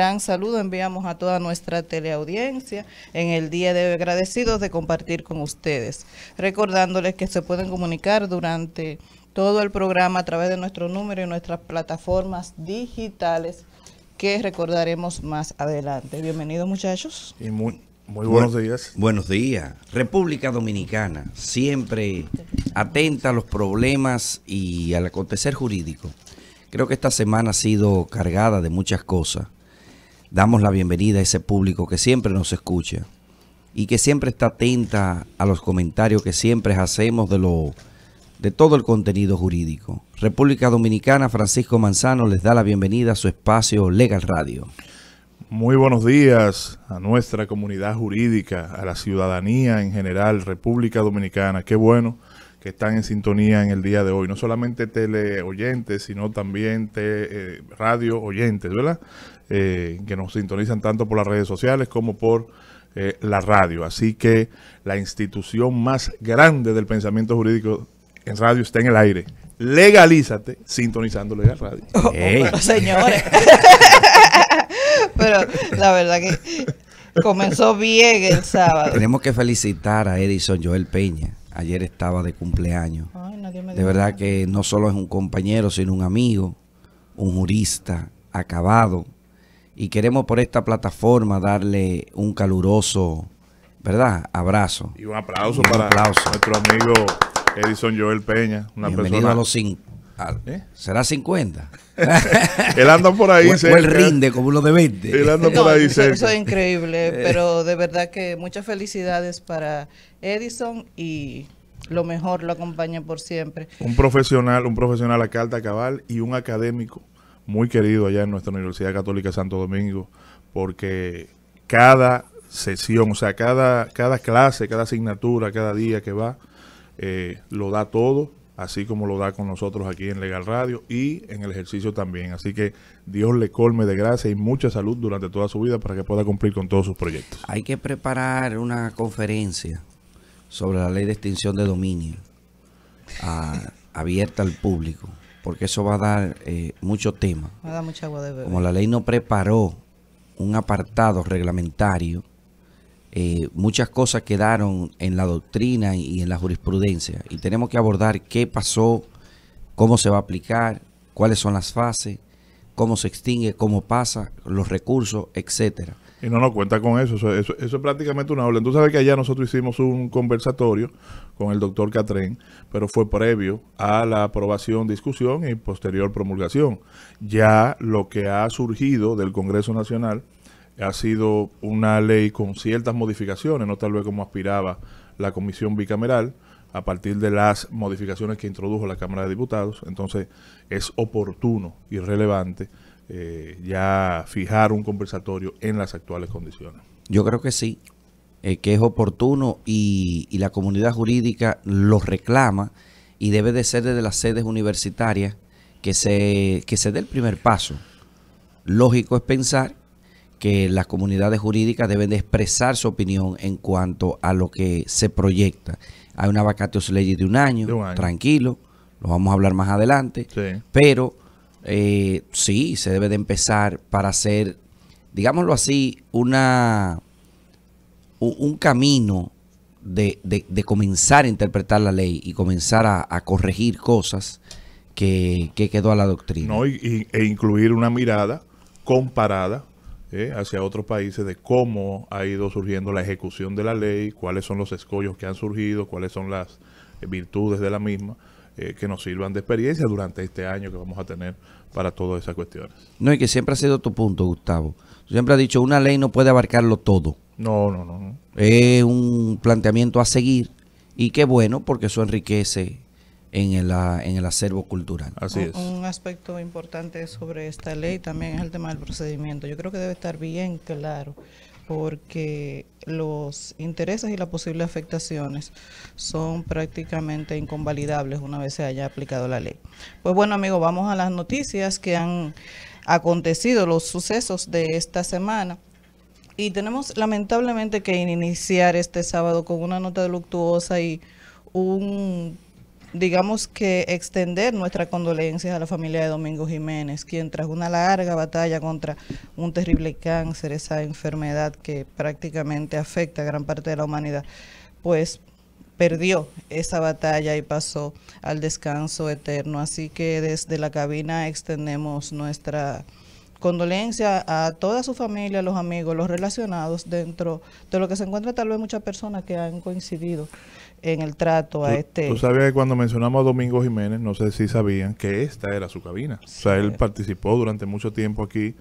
Gran saludo enviamos a toda nuestra teleaudiencia en el día de hoy, agradecidos de compartir con ustedes. Recordándoles que se pueden comunicar durante todo el programa a través de nuestro número y nuestras plataformas digitales que recordaremos más adelante. Bienvenidos muchachos. Y muy, buenos días. Buenos días. República Dominicana, siempre atenta a los problemas y al acontecer jurídico. Creo que esta semana ha sido cargada de muchas cosas damos la bienvenida a ese público que siempre nos escucha y que siempre está atenta a los comentarios que siempre hacemos de lo de todo el contenido jurídico. República Dominicana, Francisco Manzano les da la bienvenida a su espacio Legal Radio. Muy buenos días a nuestra comunidad jurídica, a la ciudadanía en general, República Dominicana. Qué bueno que están en sintonía en el día de hoy. No solamente teleoyentes, sino también te, eh, radio oyentes, ¿verdad? Eh, que nos sintonizan tanto por las redes sociales como por eh, la radio. Así que la institución más grande del pensamiento jurídico en radio está en el aire. Legalízate sintonizando la Radio. Oh, oh, señores. pero la verdad que comenzó bien el sábado. Tenemos que felicitar a Edison Joel Peña. Ayer estaba de cumpleaños. de verdad que no solo es un compañero, sino un amigo, un jurista acabado, y queremos por esta plataforma darle un caluroso, ¿verdad? Abrazo. Y un aplauso para nuestro amigo Edison Joel Peña, una Bienvenido a los 5 ¿Eh? ¿Será 50? él anda por ahí. O, él rinde como uno de 20. Él anda por ahí. Eso es increíble, pero de verdad que muchas felicidades para Edison y lo mejor lo acompaña por siempre. Un profesional, un profesional a carta cabal y un académico muy querido allá en nuestra Universidad Católica Santo Domingo, porque cada sesión, o sea, cada, cada clase, cada asignatura, cada día que va, eh, lo da todo, así como lo da con nosotros aquí en Legal Radio y en el ejercicio también. Así que Dios le colme de gracia y mucha salud durante toda su vida para que pueda cumplir con todos sus proyectos. Hay que preparar una conferencia sobre la ley de extinción de dominio ah, abierta al público porque eso va a dar eh, mucho tema. Como la ley no preparó un apartado reglamentario, eh, muchas cosas quedaron en la doctrina y en la jurisprudencia. Y tenemos que abordar qué pasó, cómo se va a aplicar, cuáles son las fases, cómo se extingue, cómo pasa, los recursos, etcétera. Y no, no cuenta con eso. Eso, es prácticamente una orden. entonces sabes que allá nosotros hicimos un conversatorio con el doctor Catren, pero fue previo a la aprobación, discusión y posterior promulgación. Ya lo que ha surgido del Congreso Nacional ha sido una ley con ciertas modificaciones, no tal vez como aspiraba la comisión bicameral, a partir de las modificaciones que introdujo la Cámara de Diputados. Entonces es oportuno y relevante eh, ya fijar un conversatorio en las actuales condiciones. Yo creo que sí, eh, que es oportuno y, la comunidad jurídica lo reclama y debe de ser desde las sedes universitarias que se, se dé el primer paso. Lógico es pensar que las comunidades jurídicas deben de expresar su opinión en cuanto a lo que se proyecta. Hay una vacatio ley de, un año, tranquilo, lo vamos a hablar más adelante, pero eh, sí, se debe de empezar para hacer, digámoslo así, una, un camino de, de, comenzar a interpretar la ley y comenzar a, corregir cosas que, quedó a la doctrina. e incluir una mirada comparada eh, hacia otros países de cómo ha ido surgiendo la ejecución de la ley, cuáles son los escollos que han surgido, cuáles son las eh, virtudes de la misma eh, que nos sirvan de experiencia durante este año que vamos a tener para todas esas cuestiones. No, y que siempre ha sido tu punto, Gustavo. Siempre ha dicho, una ley no puede abarcarlo todo. No, no, no. Es un planteamiento a seguir y qué bueno porque eso enriquece en el, ah, acervo cultural. Así es. un aspecto importante sobre esta ley también es el tema del procedimiento. Yo creo que debe estar bien claro porque los intereses y las posibles afectaciones son prácticamente inconvalidables una vez se haya aplicado la ley. Pues bueno, amigos, vamos a las noticias que han acontecido, los sucesos de esta semana. Y tenemos lamentablemente que iniciar este sábado con una nota luctuosa y un digamos que extender nuestras condolencias a la familia de Domingo Jiménez, quien tras una larga batalla contra un terrible cáncer, esa enfermedad que prácticamente afecta a gran parte de la humanidad, pues perdió esa batalla y pasó al descanso eterno. Así que desde la cabina extendemos nuestra condolencia a toda su familia, los amigos, los relacionados dentro de lo que se encuentra tal vez muchas personas que han coincidido en el trato a este... Tú sabes que cuando mencionamos a Domingo Jiménez, no sé si sabían que esta era su cabina. O sea, él participó durante mucho tiempo aquí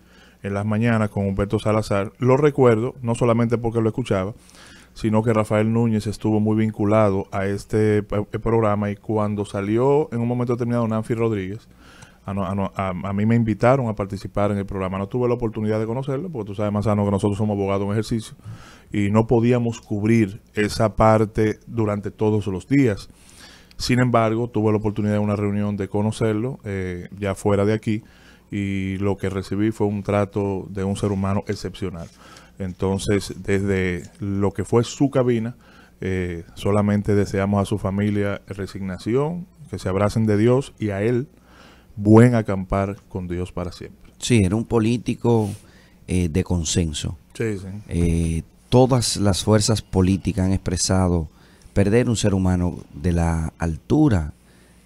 en las mañanas con Humberto Salazar. Lo recuerdo, no solamente porque lo escuchaba, sino que Rafael Núñez estuvo muy vinculado a este programa y cuando salió en un momento determinado Nancy Rodríguez, a, mí me invitaron a participar en el programa. No tuve la oportunidad de conocerlo, porque tú sabes, más sano que nosotros somos abogados en ejercicio y no podíamos cubrir esa parte durante todos los días. Sin embargo, tuve la oportunidad de una reunión de conocerlo, eh, ya fuera de aquí, y lo que recibí fue un trato de un ser humano excepcional. Entonces, desde lo que fue su cabina, eh, solamente deseamos a su familia resignación, que se abracen de Dios y a él buen acampar con Dios para siempre. Sí, era un político eh, de consenso. Sí, sí. Eh, todas las fuerzas políticas han expresado perder un ser humano de la altura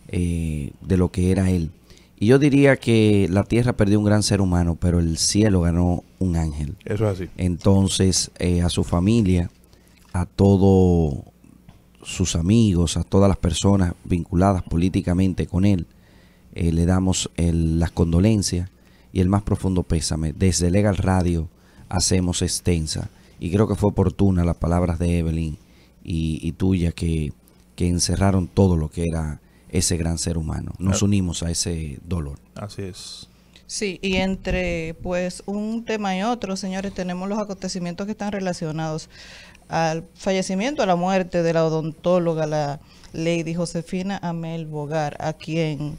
eh, de lo que era él. Y yo diría que la tierra perdió un gran ser humano, pero el cielo ganó un ángel. Eso es así. Entonces, a su familia, a todos sus amigos, a todas las personas vinculadas políticamente con él, eh, le damos las condolencias y el más profundo pésame. Desde Legal Radio hacemos extensa. Y creo que fue oportuna las palabras de Evelyn y, tuya que, encerraron todo lo que era ese gran ser humano. Nos ah. unimos a ese dolor. Así es. Sí, y entre pues un tema y otro, señores, tenemos los acontecimientos que están relacionados al fallecimiento, a la muerte de la odontóloga, la Lady Josefina Amel Bogar, a quien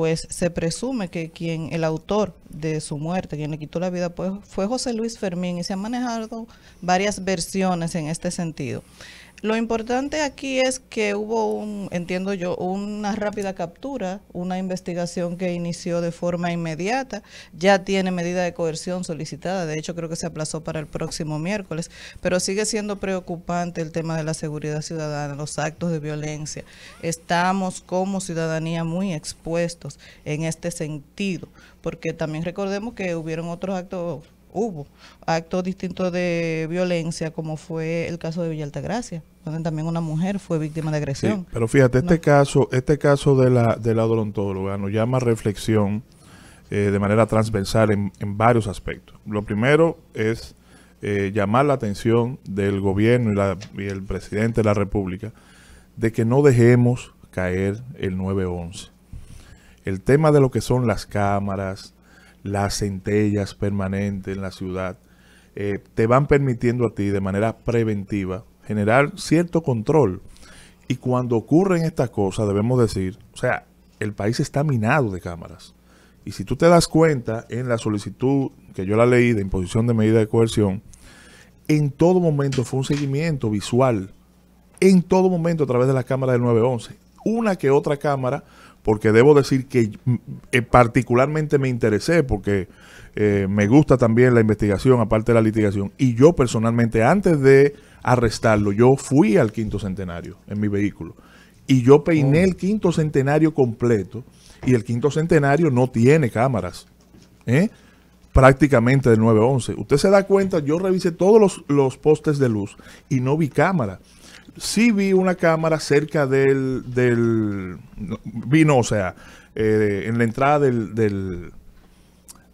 pues se presume que quien el autor de su muerte, quien le quitó la vida, pues, fue José Luis Fermín y se han manejado varias versiones en este sentido. Lo importante aquí es que hubo un, entiendo yo, una rápida captura, una investigación que inició de forma inmediata, ya tiene medida de coerción solicitada, de hecho creo que se aplazó para el próximo miércoles, pero sigue siendo preocupante el tema de la seguridad ciudadana, los actos de violencia. Estamos como ciudadanía muy expuestos en este sentido, porque también recordemos que hubieron otros actos hubo actos distintos de violencia como fue el caso de Villalta Gracia también una mujer fue víctima de agresión. pero fíjate, este caso, este caso de la, de odontóloga nos llama reflexión eh, de manera transversal en, varios aspectos. Lo primero es eh, llamar la atención del gobierno y, el presidente de la República de que no dejemos caer el 911. El tema de lo que son las cámaras, las centellas permanentes en la ciudad, eh, te van permitiendo a ti de manera preventiva generar cierto control. Y cuando ocurren estas cosas, debemos decir, o sea, el país está minado de cámaras. Y si tú te das cuenta en la solicitud que yo la leí de imposición de medida de coerción, en todo momento fue un seguimiento visual, en todo momento a través de la cámara del 911. Una que otra cámara, porque debo decir que mm, eh, particularmente me interesé, porque eh, me gusta también la investigación, aparte de la litigación. Y yo personalmente, antes de arrestarlo, yo fui al quinto centenario en mi vehículo. Y yo peiné oh. el quinto centenario completo. Y el quinto centenario no tiene cámaras. ¿eh? Prácticamente del 911. Usted se da cuenta, yo revisé todos los, postes de luz y no vi cámara sí vi una cámara cerca del, del vino, o sea, eh, en la entrada del,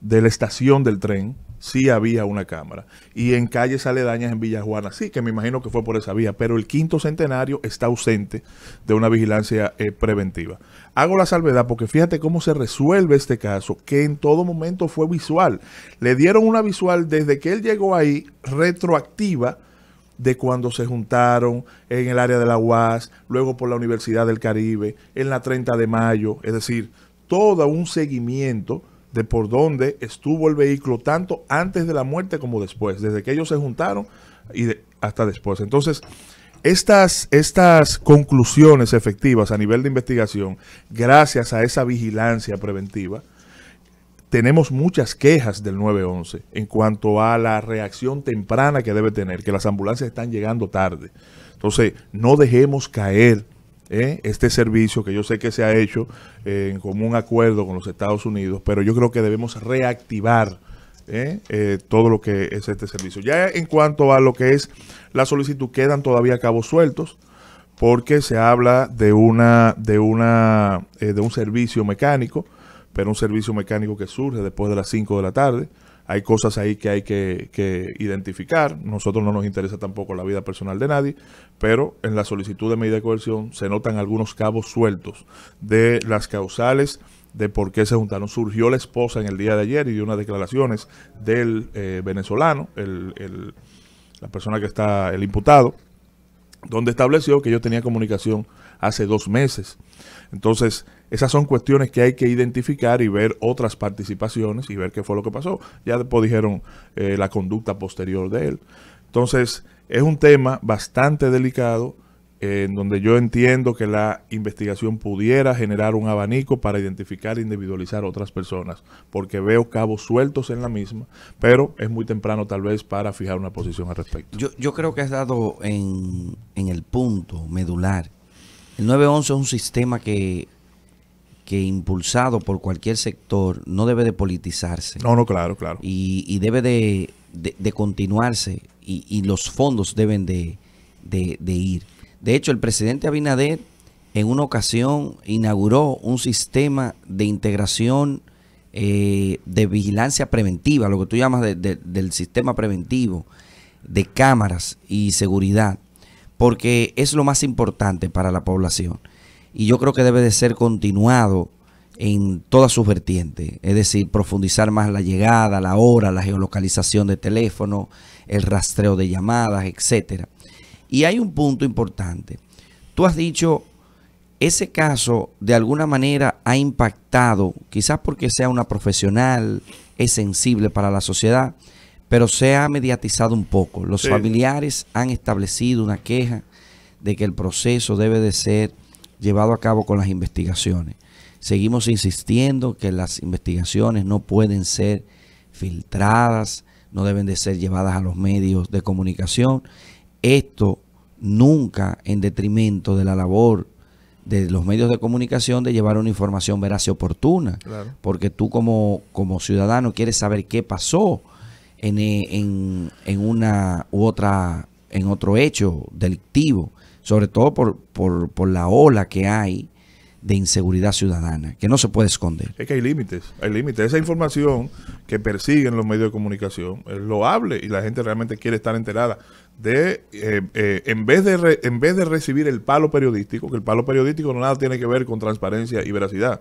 de la estación del tren sí había una cámara. Y en calles aledañas en Villajuana sí, que me imagino que fue por esa vía, pero el quinto centenario está ausente de una vigilancia eh, preventiva. Hago la salvedad porque fíjate cómo se resuelve este caso, que en todo momento fue visual. Le dieron una visual desde que él llegó ahí, retroactiva, de cuando se juntaron en el área de la UAS, luego por la Universidad del Caribe, en la 30 de mayo, es decir, todo un seguimiento de por dónde estuvo el vehículo tanto antes de la muerte como después, desde que ellos se juntaron y hasta después. Entonces, estas, estas conclusiones efectivas a nivel de investigación, gracias a esa vigilancia preventiva, tenemos muchas quejas del 911 en cuanto a la reacción temprana que debe tener, que las ambulancias están llegando tarde. Entonces, no dejemos caer ¿eh? este servicio que yo sé que se ha hecho eh, en común acuerdo con los Estados Unidos, pero yo creo que debemos reactivar ¿eh? todo lo que es este servicio. Ya en cuanto a lo que es la solicitud, quedan todavía cabos sueltos porque se habla de una de una de un servicio mecánico, pero un servicio mecánico que surge después de las 5 de la tarde hay cosas ahí que hay que, identificar. Nosotros no nos interesa tampoco la vida personal de nadie, pero en la solicitud de medida de coerción se notan algunos cabos sueltos de las causales de por qué se juntaron. Surgió la esposa en el día de ayer y dio unas declaraciones del eh, venezolano, la persona que está, el imputado, donde estableció que yo tenía comunicación hace dos meses. Entonces, esas son cuestiones que hay que identificar y ver otras participaciones y ver qué fue lo que pasó. Ya después dijeron eh, la conducta posterior de él. Entonces, es un tema bastante delicado eh, en donde yo entiendo que la investigación pudiera generar un abanico para identificar e individualizar otras personas, porque veo cabos sueltos en la misma, pero es muy temprano tal vez para fijar una posición al respecto. Yo, creo que has dado en, en el punto medular. El 911 es un sistema que que impulsado por cualquier sector no debe de politizarse. No, no, claro, claro. Y, y debe de, de, continuarse y, los fondos deben de, de, ir. De hecho, el presidente Abinader en una ocasión inauguró un sistema de integración eh, de vigilancia preventiva, lo que tú llamas del sistema preventivo, de cámaras y seguridad, porque es lo más importante para la población y yo creo que debe de ser continuado en todas sus vertientes, es decir, profundizar más la llegada, la hora, la geolocalización de teléfono, el rastreo de llamadas, etcétera. Y hay un punto importante. Tú has dicho, ese caso de alguna manera ha impactado, quizás porque sea una profesional, es sensible para la sociedad, pero se ha mediatizado un poco. Los familiares han establecido una queja de que el proceso debe de ser llevado a cabo con las investigaciones. Seguimos insistiendo que las investigaciones no pueden ser filtradas, no deben de ser llevadas a los medios de comunicación. Esto nunca en detrimento de la labor de los medios de comunicación de llevar una información veraz y oportuna, porque tú como, como ciudadano quieres saber qué pasó en, en, una u otra en otro hecho delictivo sobre todo por, por, por la ola que hay de inseguridad ciudadana, que no se puede esconder. Es que hay límites, hay límites. Esa información que persiguen los medios de comunicación lo hable y la gente realmente quiere estar enterada de, eh, eh, en, vez de en vez de recibir el palo periodístico, que el palo periodístico no nada tiene que ver con transparencia y veracidad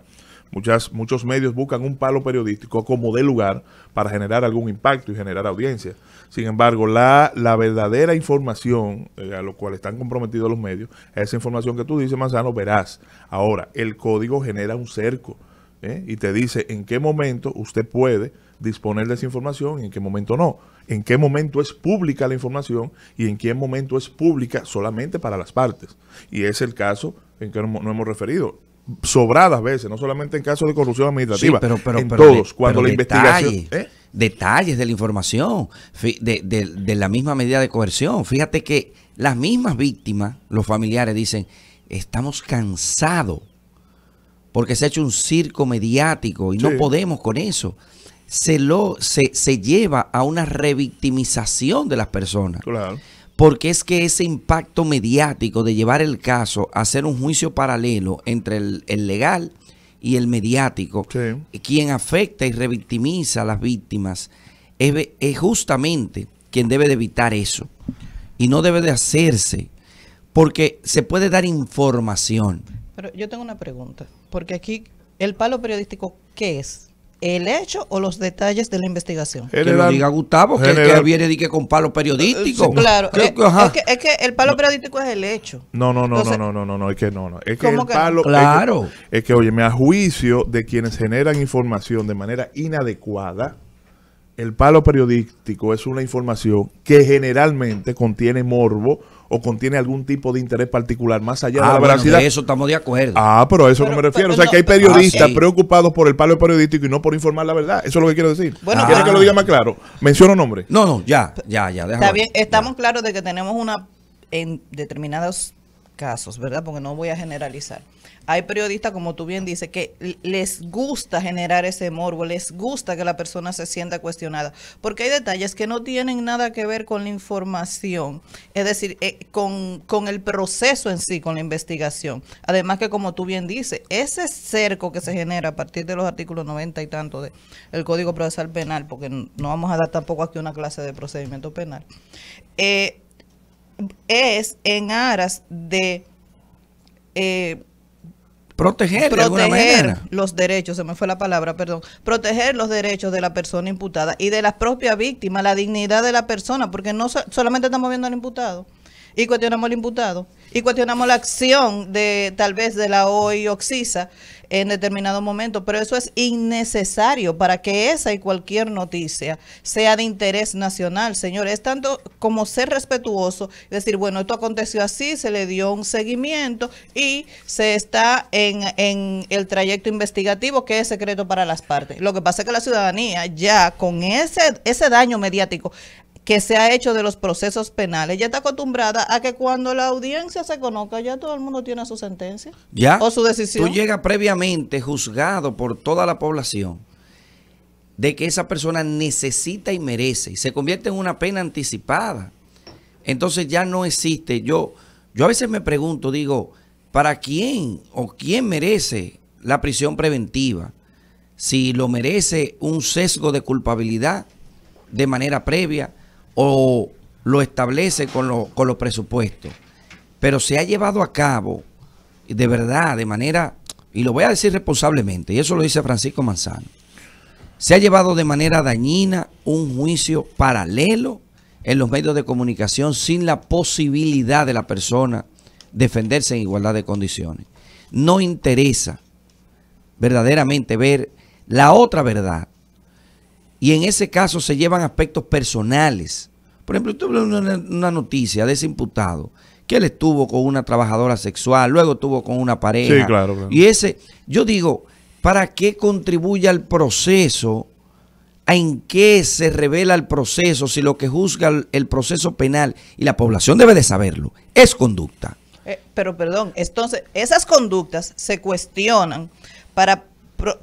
muchos medios buscan un palo periodístico como de lugar para generar algún impacto y generar audiencia. Sin embargo, la, la verdadera información eh, a lo cual están comprometidos los medios, esa información que tú dices, Manzano, verás. Ahora, el código genera un cerco ¿eh? y te dice en qué momento usted puede disponer de esa información y en qué momento no. En qué momento es pública la información y en qué momento es pública solamente para las partes. Y es el caso en que nos no hemos referido sobradas veces, no solamente en casos de corrupción administrativa, pero, en todos, cuando la investigación... ¿eh? Detalles, de la información, de, la misma medida de coerción. Fíjate que las mismas víctimas, los familiares dicen, estamos cansados porque se ha hecho un circo mediático y no podemos con eso. Se, lo, se, se lleva a una revictimización de las personas. Claro porque es que ese impacto mediático de llevar el caso a hacer un juicio paralelo entre el, legal y el mediático, quien afecta y revictimiza a las víctimas, es, es justamente quien debe de evitar eso. Y no debe de hacerse, porque se puede dar información. Pero yo tengo una pregunta, porque aquí el palo periodístico, ¿qué es? el hecho o los detalles de la investigación. que lo diga Gustavo, que, viene de que con palo periodístico. claro, eh, es, que, es, que, el palo periodístico es el hecho. No, no, no, no, no, no, no, es que no, no. Es que el palo. Claro. Es que, es oye, me a juicio de quienes generan información de manera inadecuada el palo periodístico es una información que generalmente contiene morbo o contiene algún tipo de interés particular más allá de ah, la bueno, De eso estamos de acuerdo. Ah, pero a eso lo no me refiero. o sea, que hay ah, periodistas preocupados por el palo periodístico y no por informar la verdad. Eso es lo que quiero decir. Bueno, ¿Quieres ah. que lo diga más claro? Menciono nombre. No, no, ya, ya, ya. Está bien, estamos claros de que tenemos una en determinados casos, ¿verdad? Porque no voy a generalizar hay periodistas, como tú bien dices, que les gusta generar ese morbo, les gusta que la persona se sienta cuestionada, porque hay detalles que no tienen nada que ver con la información, es decir, eh, con, el proceso en sí, con la investigación. Además que, como tú bien dices, ese cerco que se genera a partir de los artículos 90 y tanto del Código Procesal Penal, porque no vamos a dar tampoco aquí una clase de procedimiento penal, eh, es en aras de... Eh, proteger, los derechos, se me fue la palabra, perdón, proteger los derechos de la persona imputada y de las propias víctimas, la dignidad de la persona, porque no solamente estamos viendo al imputado y cuestionamos al imputado y cuestionamos la acción de tal vez de la OIOXISA. Oxisa en determinado momento, pero eso es innecesario para que esa y cualquier noticia sea de interés nacional, señores. Es tanto como ser respetuoso, decir, bueno, esto aconteció así, se le dio un seguimiento y se está en, el trayecto investigativo que es secreto para las partes. Lo que pasa es que la ciudadanía ya con ese, ese daño mediático que se ha hecho de los procesos penales. Ya está acostumbrada a que cuando la audiencia se conozca, ya todo el mundo tiene su sentencia o su decisión. Tú llegas previamente juzgado por toda la población de que esa persona necesita y merece y se convierte en una pena anticipada. Entonces ya no existe. Yo, yo a veces me pregunto, digo, ¿para quién o quién merece la prisión preventiva? Si lo merece un sesgo de culpabilidad de manera previa, o lo establece con, lo, con los presupuestos, pero se ha llevado a cabo de verdad, de manera, y lo voy a decir responsablemente, y eso lo dice Francisco Manzano, se ha llevado de manera dañina un juicio paralelo en los medios de comunicación sin la posibilidad de la persona defenderse en igualdad de condiciones. No interesa verdaderamente ver la otra verdad y en ese caso se llevan aspectos personales. Por ejemplo, tuve una, una noticia de ese imputado que él estuvo con una trabajadora sexual, luego estuvo con una pareja. Sí, claro, Y ese, yo digo, ¿para qué contribuye al proceso? ¿En qué se revela el proceso? Si lo que juzga el proceso penal, y la población debe de saberlo, es conducta. Eh, pero perdón, entonces esas conductas se cuestionan para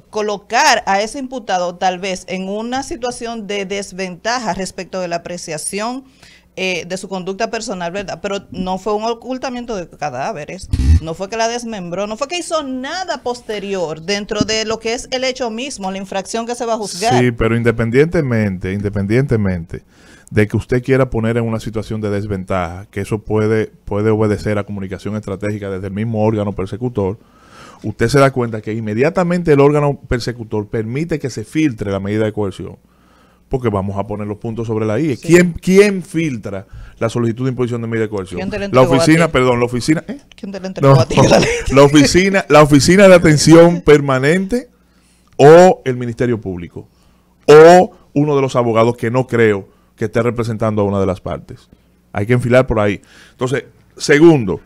colocar a ese imputado tal vez en una situación de desventaja respecto de la apreciación eh, de su conducta personal, ¿verdad? Pero no fue un ocultamiento de cadáveres, no fue que la desmembró, no fue que hizo nada posterior dentro de lo que es el hecho mismo, la infracción que se va a juzgar. Sí, pero independientemente, independientemente de que usted quiera poner en una situación de desventaja, que eso puede, puede obedecer a comunicación estratégica desde el mismo órgano persecutor, usted se da cuenta que inmediatamente el órgano persecutor permite que se filtre la medida de coerción. Porque vamos a poner los puntos sobre la I. ¿Quién, filtra la solicitud de imposición de medida de coerción? la, oficina, perdón, la oficina. ¿eh? ¿Quién te la entregó a La oficina, la oficina de atención permanente o el Ministerio Público o uno de los abogados que no creo que esté representando a una de las partes. Hay que enfilar por ahí. Entonces, segundo,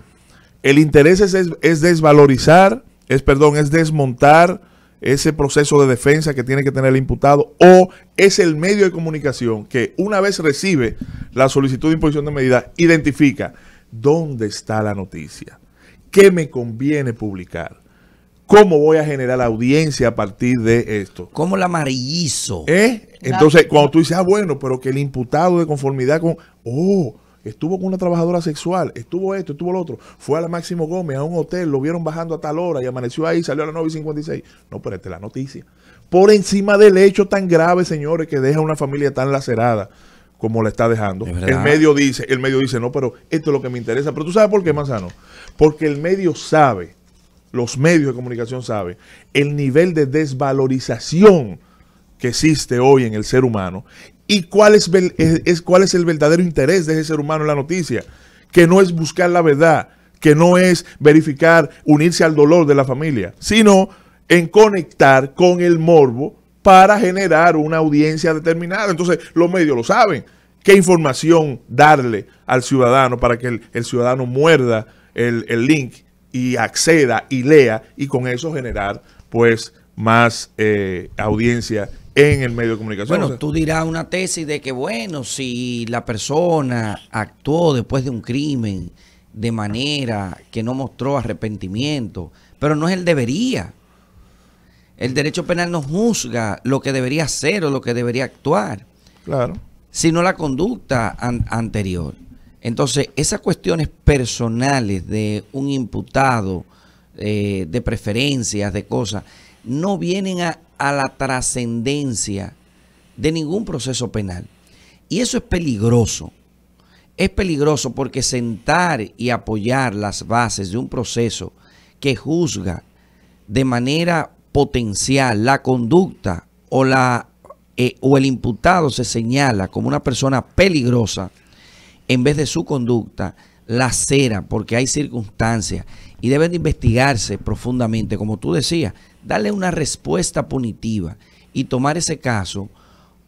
el interés es, es desvalorizar es perdón, es desmontar ese proceso de defensa que tiene que tener el imputado o es el medio de comunicación que una vez recibe la solicitud de imposición de medida, identifica dónde está la noticia, qué me conviene publicar, cómo voy a generar audiencia a partir de esto. Cómo la amarillizo. ¿Eh? Entonces, cuando tú dices, ah, bueno, pero que el imputado de conformidad con, oh, estuvo con una trabajadora sexual, estuvo esto, estuvo lo otro, fue a la Máximo Gómez a un hotel, lo vieron bajando a tal hora y amaneció ahí, salió a las 9 y 56. No, pero esta es la noticia. Por encima del hecho tan grave, señores, que deja una familia tan lacerada como la está dejando. el medio dice, el medio dice, no, pero esto es lo que me interesa. Pero tú sabes por qué, Manzano. Porque el medio sabe, los medios de comunicación saben, el nivel de desvalorización que existe hoy en el ser humano y cuál es, cuál es el verdadero interés de ese ser humano en la noticia, que no es buscar la verdad, que no es verificar, unirse al dolor de la familia, sino en conectar con el morbo para generar una audiencia determinada. Entonces, los medios lo saben. ¿Qué información darle al ciudadano para que el, ciudadano muerda el, link y acceda y lea y con eso generar pues más eh, audiencia en el medio de comunicación. Bueno, tú dirás una tesis de que, bueno, si la persona actuó después de un crimen de manera que no mostró arrepentimiento, pero no es el debería. El derecho penal no juzga lo que debería hacer o lo que debería actuar. Claro. Sino la conducta anterior. Entonces, esas cuestiones personales de un imputado, eh, de preferencias, de cosas, no vienen a, la trascendencia de ningún proceso penal. Y eso es peligroso. Es peligroso porque sentar y apoyar las bases de un proceso que juzga de manera potencial la conducta o, la, eh, o el imputado se señala como una persona peligrosa en vez de su conducta, ...la cera, porque hay circunstancias y deben de investigarse profundamente, como tú decías, darle una respuesta punitiva y tomar ese caso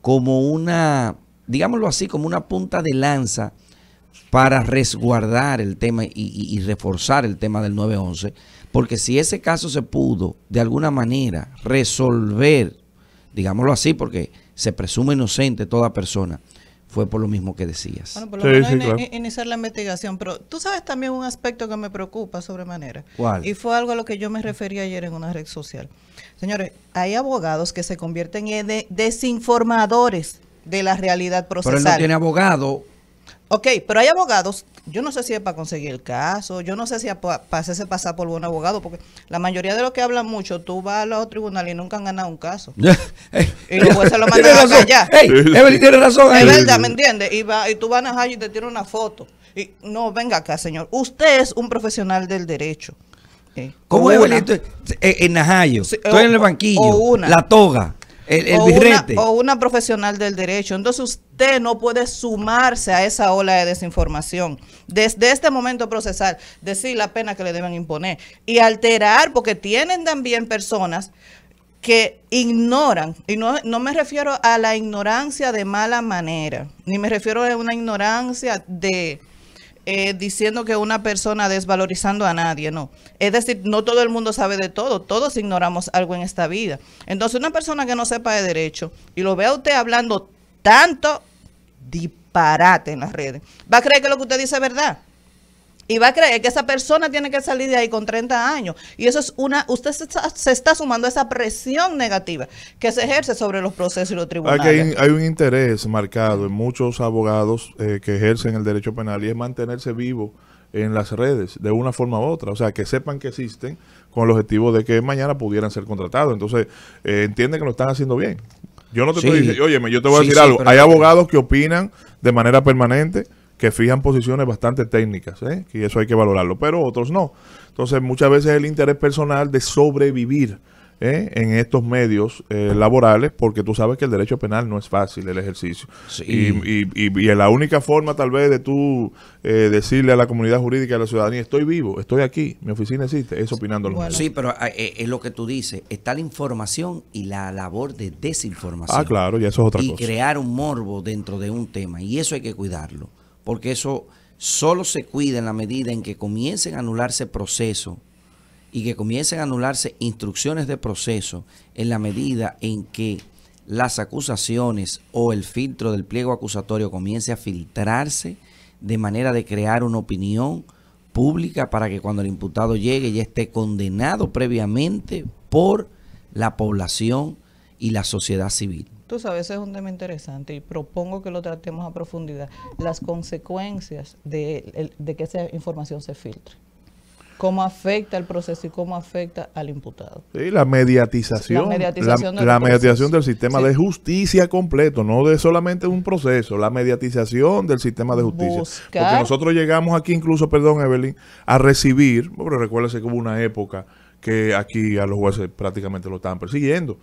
como una, digámoslo así, como una punta de lanza para resguardar el tema y, reforzar el tema del 911, porque si ese caso se pudo de alguna manera resolver, digámoslo así, porque se presume inocente toda persona, fue por lo mismo que decías. Bueno, por lo menos iniciar la investigación, pero tú sabes también un aspecto que me preocupa sobremanera. ¿Cuál? Y fue algo a lo que yo me referí ayer en una red social. Señores, hay abogados que se convierten en desinformadores de la realidad procesal. Pero él no tiene abogado Ok, pero hay abogados, yo no sé si es para conseguir el caso, yo no sé si es para hacerse pasar por buen abogado, porque la mayoría de los que hablan mucho, tú vas a los tribunales y nunca han ganado un caso. y los jueces lo mandan a allá, Hey, Evelyn tiene razón. Es verdad, ¿me entiendes? Y, tú vas a y te tiran una foto. Y, no, venga acá, señor. Usted es un profesional del derecho. ¿Cómo es, eh, En Najayo. estoy en el banquillo. La toga o, Una, profesional del derecho. Entonces usted no puede sumarse a esa ola de desinformación. Desde este momento procesal, decir la pena que le deben imponer y alterar, porque tienen también personas que ignoran, y no, me refiero a la ignorancia de mala manera, ni me refiero a una ignorancia de eh, diciendo que una persona desvalorizando a nadie, no. Es decir, no todo el mundo sabe de todo, todos ignoramos algo en esta vida. Entonces, una persona que no sepa de derecho y lo vea usted hablando tanto disparate en las redes, va a creer que lo que usted dice es verdad y va a creer que esa persona tiene que salir de ahí con 30 años. Y eso es una, usted se está, sumando a esa presión negativa que se ejerce sobre los procesos y los ah, tribunales. Hay, un interés marcado en muchos abogados eh, que ejercen el derecho penal y es mantenerse vivo en las redes de una forma u otra, o sea, que sepan que existen con el objetivo de que mañana pudieran ser contratados. Entonces, eh, entiende entienden que lo están haciendo bien. Yo no te estoy diciendo, oye, yo te voy a decir algo. Hay abogados que opinan de manera permanente que fijan posiciones bastante técnicas, ¿eh? y eso hay que valorarlo, pero otros no. Entonces muchas veces el interés personal de sobrevivir ¿eh? en estos medios eh, laborales, porque tú sabes que el derecho penal no es fácil el ejercicio. Y, y, la única forma tal vez de tú eh, decirle a la comunidad jurídica, a la ciudadanía, estoy vivo, estoy aquí, mi oficina existe, es opinando. Sí, pero es lo que tú dices, está la información y la labor de desinformación. Ah, claro, y eso es otra cosa. Y crear un morbo dentro de un tema, y eso hay que cuidarlo porque eso solo se cuida en la medida en que comiencen a anularse procesos y que comiencen a anularse instrucciones de proceso en la medida en que las acusaciones o el filtro del pliego acusatorio comience a filtrarse de manera de crear una opinión pública para que cuando el imputado llegue ya esté condenado previamente por la población y la sociedad civil. Tú sabes, veces es un tema interesante y propongo que lo tratemos a profundidad. Las consecuencias de, que esa información se filtre cómo afecta el proceso y cómo afecta al imputado. Sí, la mediatización. La mediatización, del, sistema de justicia completo, no de solamente un proceso, la mediatización del sistema de justicia. Porque nosotros llegamos aquí incluso, perdón Evelyn, a recibir, pero recuérdese que hubo una época que aquí a los jueces prácticamente lo estaban persiguiendo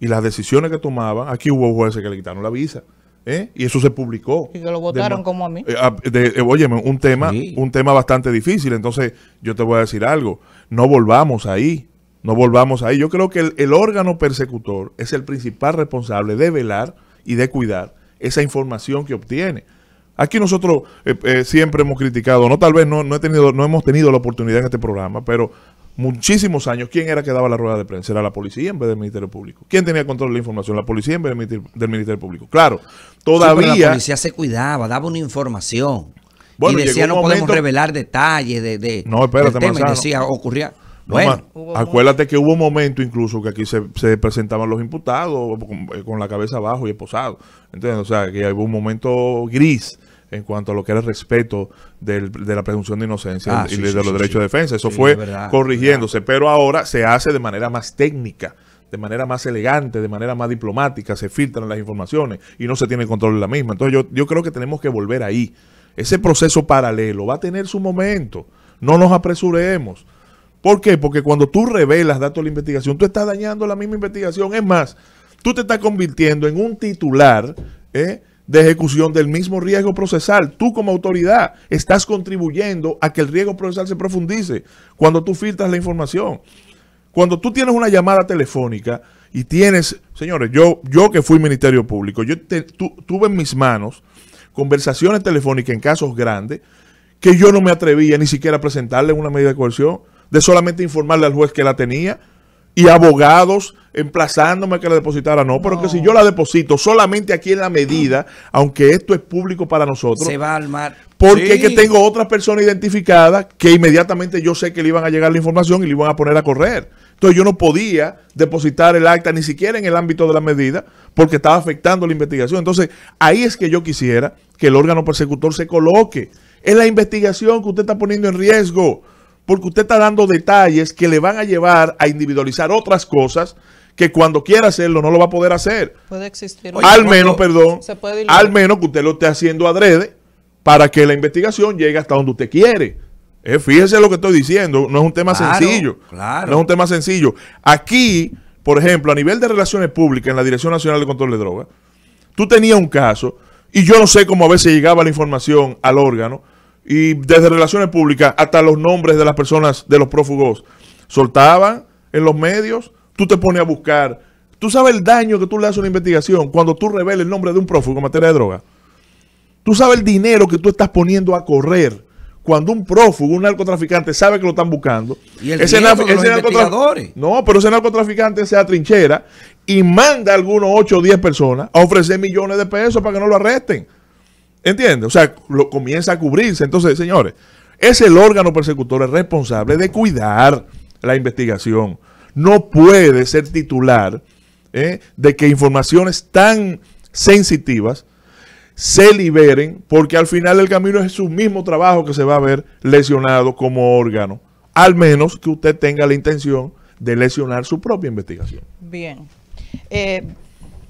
y las decisiones que tomaban, aquí hubo jueces que le quitaron la visa. ¿eh? Y eso se publicó. Y que lo votaron como a mí. Oye, eh, ah, eh, un tema, un tema bastante difícil. Entonces, yo te voy a decir algo. No volvamos ahí. No volvamos ahí. Yo creo que el, órgano persecutor es el principal responsable de velar y de cuidar esa información que obtiene. Aquí nosotros siempre hemos criticado, no tal vez no, no, he tenido, no hemos tenido la oportunidad en este programa, pero muchísimos años, ¿quién era que daba la rueda de prensa? Era la policía en vez del Ministerio Público. ¿Quién tenía control de la información? La policía en vez del Ministerio, Público. Claro, todavía... la policía se cuidaba, daba una información. y decía, no podemos revelar detalles de, de no, decía, ocurría... Bueno, acuérdate que hubo un momento incluso que aquí se, presentaban los imputados eh, con, la cabeza abajo y esposados. O sea, que hubo un momento gris en cuanto a lo que era el respeto de la presunción de inocencia ah, y de, los derechos de defensa. Eso fue corrigiéndose, pero ahora se hace de manera más técnica, de manera más elegante, de manera más diplomática, se filtran las informaciones y no se tiene control de la misma. Entonces yo, yo creo que tenemos que volver ahí. Ese proceso paralelo va a tener su momento. No nos apresuremos. ¿Por qué? Porque cuando tú revelas datos de la investigación, tú estás dañando la misma investigación. Es más, tú te estás convirtiendo en un titular, ¿eh? de ejecución del mismo riesgo procesal. Tú como autoridad estás contribuyendo a que el riesgo procesal se profundice cuando tú filtras la información. Cuando tú tienes una llamada telefónica y tienes, señores, yo, yo que fui Ministerio Público, yo tuve en mis manos conversaciones telefónicas en casos grandes que yo no me atrevía ni siquiera a presentarle una medida de coerción, de solamente informarle al juez que la tenía y abogados emplazándome que la depositara. No, pero que si yo la deposito solamente aquí en la medida, aunque esto es público para nosotros. Se va al mar. Porque es que tengo otras personas identificadas que inmediatamente yo sé que le iban a llegar la información y le iban a poner a correr. Entonces yo no podía depositar el acta ni siquiera en el ámbito de la medida porque estaba afectando la investigación. Entonces ahí es que yo quisiera que el órgano persecutor se coloque. Es la investigación que usted está poniendo en riesgo porque usted está dando detalles que le van a llevar a individualizar otras cosas que cuando quiera hacerlo no lo va a poder hacer. Puede existir. al menos, perdón, al menos que usted lo esté haciendo adrede para que la investigación llegue hasta donde usted quiere. Eh, fíjese lo que estoy diciendo, no es un tema sencillo. No es un tema sencillo. Aquí, por ejemplo, a nivel de relaciones públicas en la Dirección Nacional de Control de Drogas, tú tenías un caso y yo no sé cómo a veces llegaba la información al órgano y desde relaciones públicas hasta los nombres de las personas, de los prófugos, soltaban en los medios, tú te pones a buscar. Tú sabes el daño que tú le haces a una investigación cuando tú revelas el nombre de un prófugo en materia de droga. Tú sabes el dinero que tú estás poniendo a correr cuando un prófugo, un narcotraficante, sabe que lo están buscando. ¿Y el ese, narcotraficante. No, pero ese narcotraficante se atrinchera y manda a algunos 8 o 10 personas a ofrecer millones de pesos para que no lo arresten entiende O sea, lo, comienza a cubrirse. Entonces, señores, es el órgano persecutor el responsable de cuidar la investigación. No puede ser titular ¿eh? de que informaciones tan sensitivas se liberen porque al final del camino es su mismo trabajo que se va a ver lesionado como órgano, al menos que usted tenga la intención de lesionar su propia investigación. Bien. Eh,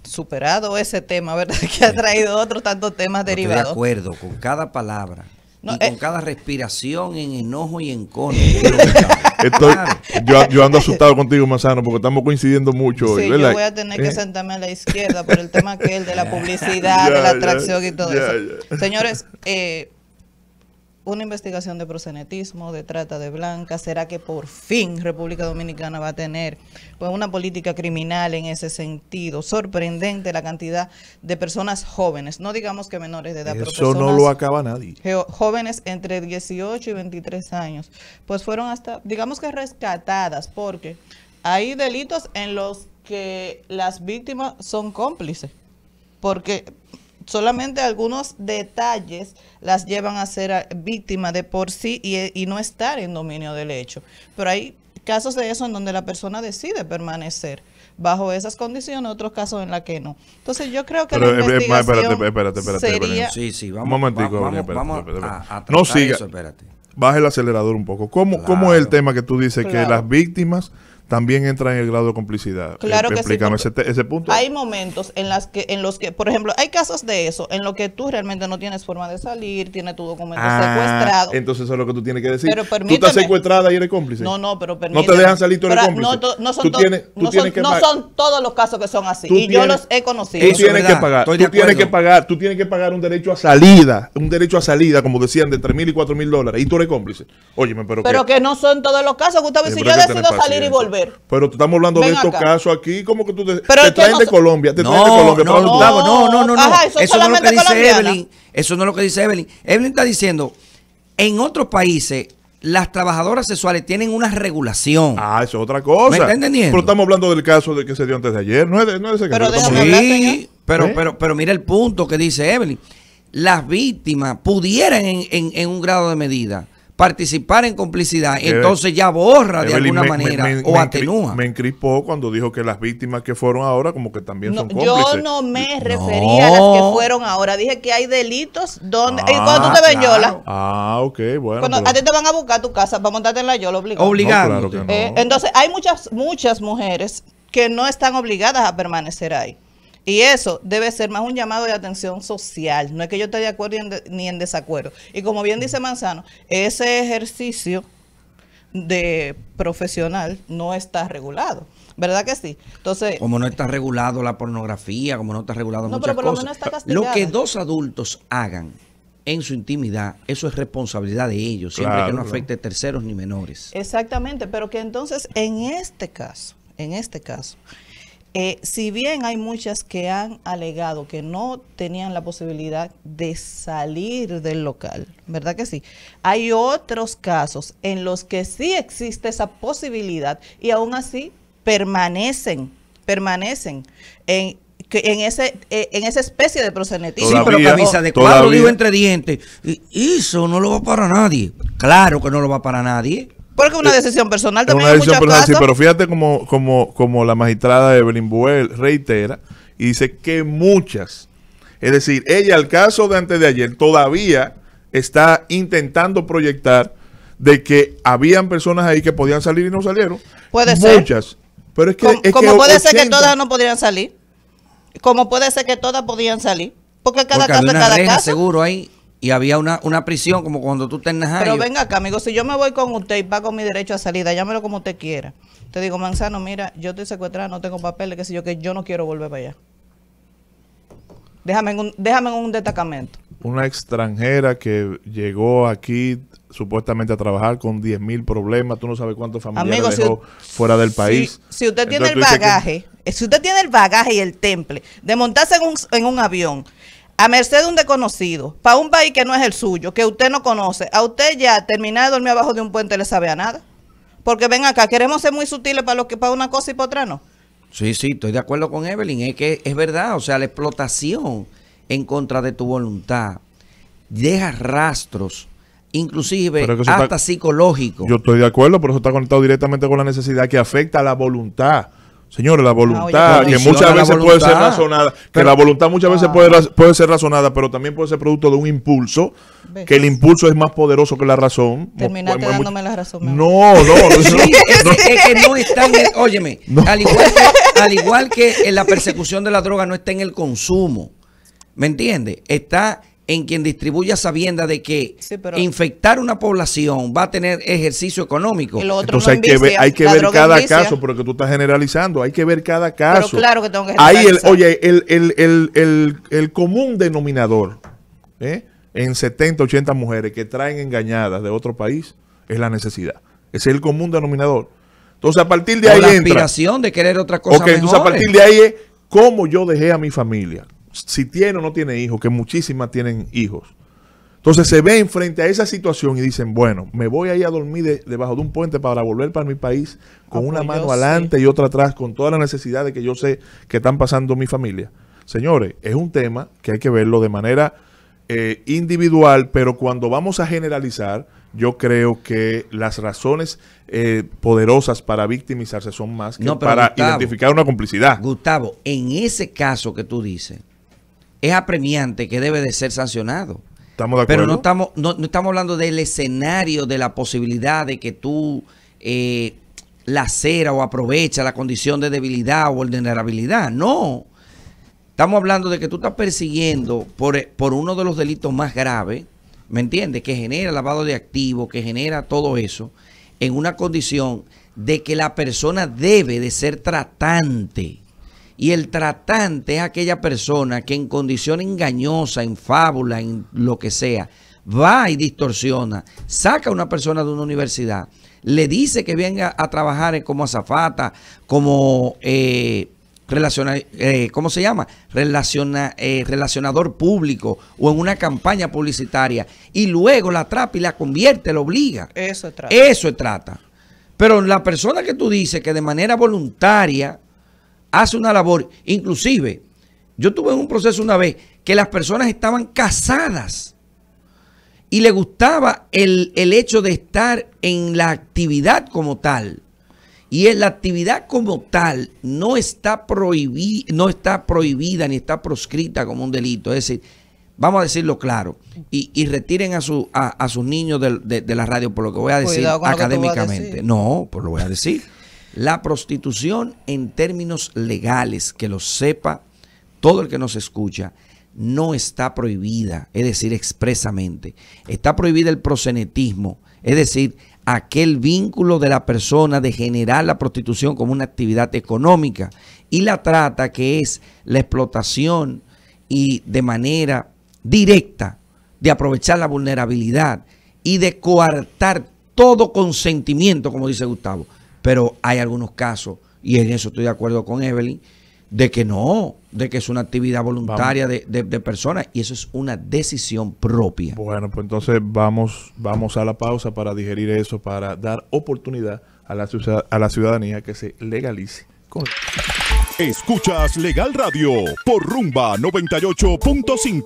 superado ese tema, ¿verdad? Que ha traído otros tantos temas derivados. de acuerdo con cada palabra. y eh. con cada respiración en enojo y en cono. yo, ando asustado contigo, Manzano, porque estamos coincidiendo mucho Yo voy a tener que ¿Eh? sentarme a la izquierda por el tema que el de la publicidad, de la atracción y todo eso. Señores, eh, una investigación de prosenetismo, de trata de blancas. ¿Será que por fin República Dominicana va a tener pues, una política criminal en ese sentido? Sorprendente la cantidad de personas jóvenes, no digamos que menores de edad. Eso no lo acaba nadie. Jóvenes entre 18 y 23 años, pues fueron hasta, digamos que rescatadas, porque hay delitos en los que las víctimas son cómplices, porque solamente algunos detalles las llevan a ser ah, víctima de por sí eh, y, no estar en dominio del hecho. Pero hay casos de eso en donde la persona decide permanecer bajo esas condiciones, otros casos en la que no. Entonces yo creo que Pero, la eh, eh, investigación espérate, espérate, espérate, Sí, sí, vamos, un no siga. baje el acelerador un poco. ¿Cómo, ¿Cómo, es el tema que tú dices que las víctimas también entra en el grado de complicidad. Claro eh, que explícame ese, ese, punto. Hay momentos en, las que, en los que, por ejemplo, hay casos de eso, en los que tú realmente no tienes forma de salir, tienes tu documento ah, secuestrado. Entonces eso es lo que tú tienes que decir. Pero tú estás secuestrada y eres cómplice. No, no, pero permíteme. No te dejan salir, tú eres cómplice. No, son, todos los casos que son así. y yo los he conocido. Tú tienes que pagar. Tú tienes que pagar. Tú tienes que pagar un derecho a salida. Un derecho a salida, como decían, de 3.000 mil y cuatro mil dólares. Y tú eres cómplice. oye pero... Pero que, no son todos los casos, Gustavo. Eh, si yo decido salir y volver pero estamos hablando de estos casos aquí, como que tú te, te traen de Colombia, te no, de Colombia. No, no, no, no, eso, no es lo que dice Evelyn. Eso no lo que dice Evelyn. Evelyn está diciendo, en otros países las trabajadoras sexuales tienen una regulación. Ah, eso es otra cosa. entendiendo? Pero estamos hablando del caso de que se dio antes de ayer, no es no es ese pero caso. Pero, pero, ¿Eh? pero, pero mira el punto que dice Evelyn. Las víctimas pudieran en, en un grado de medida participar en complicidad, entonces ya borra de alguna manera o atenúa. Me encripó cuando dijo que las víctimas que fueron ahora como que también son cómplices. Yo no me refería a las que fueron ahora. Dije que hay delitos donde... y ah, cuando tú te ven Ah, ok, bueno. a ti te van a buscar tu casa para montarte en la yola obligado. Obligado. Eh, entonces hay muchas, muchas mujeres que no están obligadas a permanecer ahí. Y eso debe ser más un llamado de atención social. No es que yo esté de acuerdo ni en desacuerdo. Y como bien dice Manzano, ese ejercicio de profesional no está regulado. ¿Verdad que sí? Entonces, como no está regulado la pornografía, como no está regulado muchas por cosas. Lo, menos está lo que dos adultos hagan en su intimidad, eso es responsabilidad de ellos, siempre que no afecte a terceros ni menores. Exactamente, pero que entonces en este caso, en este caso, eh, si bien hay muchas que han alegado que no tenían la posibilidad de salir del local, ¿verdad que sí? Hay otros casos en los que sí existe esa posibilidad y aún así permanecen, permanecen en, ese eh, en esa especie de prosenetismo. Sí, pero camisa de cuadro, digo entre dientes. eso no lo va para nadie. Claro que no lo va para nadie. Porque es una eh, decisión personal también. Es una decisión personal, sí, pero fíjate como, como, la magistrada Evelyn Buell reitera y dice que muchas, es decir, ella al caso de antes de ayer todavía está intentando proyectar de que habían personas ahí que podían salir y no salieron. Puede ser. Muchas. Pero es que. Como, puede ser que todas no podrían salir. Como puede ser que todas podían salir. Porque cada caso es cada caso. seguro ahí y había una, una prisión como cuando tú estás Pero venga acá, amigo, si yo me voy con usted y pago mi derecho a salida, llámelo como usted quiera. Te digo, Manzano, mira, yo estoy secuestrada, no tengo papeles, qué sé yo, que yo no quiero volver para allá. Déjame en un, déjame en un destacamento. Una extranjera que llegó aquí supuestamente a trabajar con 10 mil problemas, tú no sabes cuántos familiares fuera del país. Si, usted tiene el bagaje, eh, si usted tiene el bagaje y el temple de montarse en un, en un avión a merced de un desconocido, para un país que no es el suyo, que usted no conoce, a usted ya terminar de dormir abajo de un puente le sabe a nada. Porque ven acá, queremos ser muy sutiles para lo que para una cosa y para otra no. Sí, sí, estoy de acuerdo con Evelyn, es que es verdad, o sea, la explotación en contra de tu voluntad deja rastros inclusive hasta psicológico. Yo estoy de acuerdo, pero eso está conectado directamente con la necesidad que afecta a la voluntad. Señores, la ah, voluntad, que muchas veces puede ser razonada, que la voluntad muchas veces ah. puede, puede ser razonada, pero también puede ser producto de un impulso, que el impulso es más poderoso que la razón. Terminaste dándome la razón. No, no. no, Es, que no está óyeme, al, igual que, en la persecución de la droga no está en el consumo, ¿me entiendes? Está en quien distribuya sabienda de que infectar una población va a tener ejercicio económico. Entonces hay, que ver, hay que ver cada caso, caso, porque tú estás generalizando, hay que ver cada caso. Pero claro que tengo que Ahí el, Oye, el, común denominador ¿eh? en 70, 80 mujeres que traen engañadas de otro país es la necesidad. Ese es el común denominador. Entonces a partir de o ahí... La de querer otra cosa. Ok, entonces a partir de ahí es cómo yo dejé a mi familia, si tiene o no tiene hijos, que muchísimas tienen hijos. Entonces se ven frente a esa situación y dicen, bueno, me voy ahí a dormir debajo de un puente para volver para mi país con ah, una pues, mano adelante y otra atrás, con todas las necesidades que yo sé que están pasando mi familia. Señores, es un tema que hay que verlo de manera eh, individual, pero cuando vamos a generalizar, yo creo que las razones eh, poderosas para victimizarse son más que para identificar una complicidad. Gustavo, en ese caso que tú dices, es apremiante que debe de ser sancionado. Estamos de acuerdo. Pero no estamos, no, estamos hablando del escenario, de la posibilidad de que tú eh, lacera o aprovecha la condición de debilidad o vulnerabilidad. No. Estamos hablando de que tú estás persiguiendo por, por uno de los delitos más graves, ¿me entiendes? Que genera lavado de activos, que genera todo eso, en una condición de que la persona debe de ser tratante y el tratante es aquella persona que en condición engañosa, en fábula, en lo que sea, va y distorsiona, saca a una persona de una universidad, le dice que venga a trabajar como azafata, como... Eh, eh, ¿cómo se llama? Eh, relacionador público o en una campaña publicitaria y luego la atrapa y la convierte, la obliga. Eso trata. Eso trata. Pero la persona que tú dices que de manera voluntaria hace una labor. Inclusive, yo tuve un proceso una vez que las personas estaban casadas y le gustaba el, hecho de estar en la actividad como tal. Y en la actividad como tal no está, prohibi no está prohibida ni está proscrita como un delito. Es decir, vamos a decirlo claro, y, retiren a, su, a, sus niños de, la radio por lo que voy a decir académicamente. No, por lo voy a decir. La prostitución en términos legales, que lo sepa todo el que nos escucha, no está prohibida, es decir, expresamente. Está prohibida el prosenetismo, es decir, aquel vínculo de la persona de generar la prostitución como una actividad económica y la trata que es la explotación y de manera directa de aprovechar la vulnerabilidad y de coartar todo consentimiento, como dice Gustavo pero hay algunos casos, y en eso estoy de acuerdo con Evelyn, de que no, de que es una actividad voluntaria de, personas y eso es una decisión propia. Bueno, pues entonces vamos, vamos a la pausa para digerir eso, para dar oportunidad a la, a la ciudadanía que se legalice. Escuchas Legal Radio por rumba 98.5.